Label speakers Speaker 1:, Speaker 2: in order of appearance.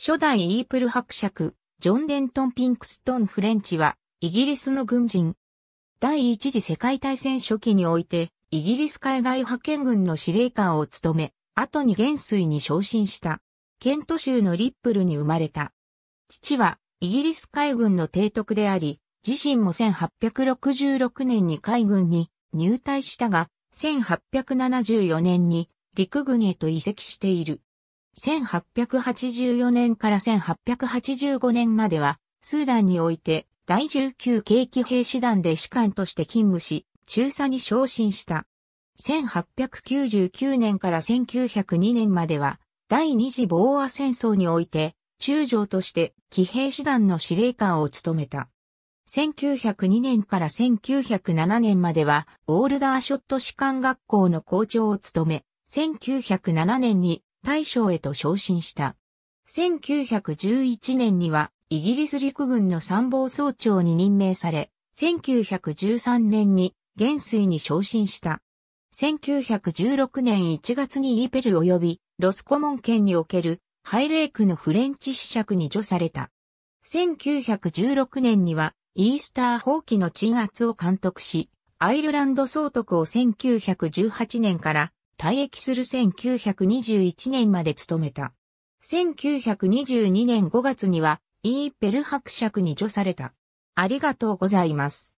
Speaker 1: 初代イープル伯爵、ジョン・デントン・ピンクストン・フレンチは、イギリスの軍人。第一次世界大戦初期において、イギリス海外派遣軍の司令官を務め、後に元帥に昇進した。ケント州のリップルに生まれた。父は、イギリス海軍の提督であり、自身も1866年に海軍に入隊したが、1874年に陸軍へと移籍している。1884年から1885年までは、スーダンにおいて第19景気兵士団で士官として勤務し、中佐に昇進した。1899年から1902年までは、第二次防和戦争において、中将として騎兵士団の司令官を務めた。1902年から1907年までは、オールダーショット士官学校の校長を務め、1907年に大将へと昇進した。1911年にはイギリス陸軍の参謀総長に任命され、1913年に元帥に昇進した。1916年1月にイペル及びロスコモン県におけるハイレークのフレンチ試釈に除された。1916年にはイースター放棄の鎮圧を監督し、アイルランド総督を1918年から退役する1921年まで務めた。1922年5月には、イーペル伯爵に除された。ありがと
Speaker 2: うございます。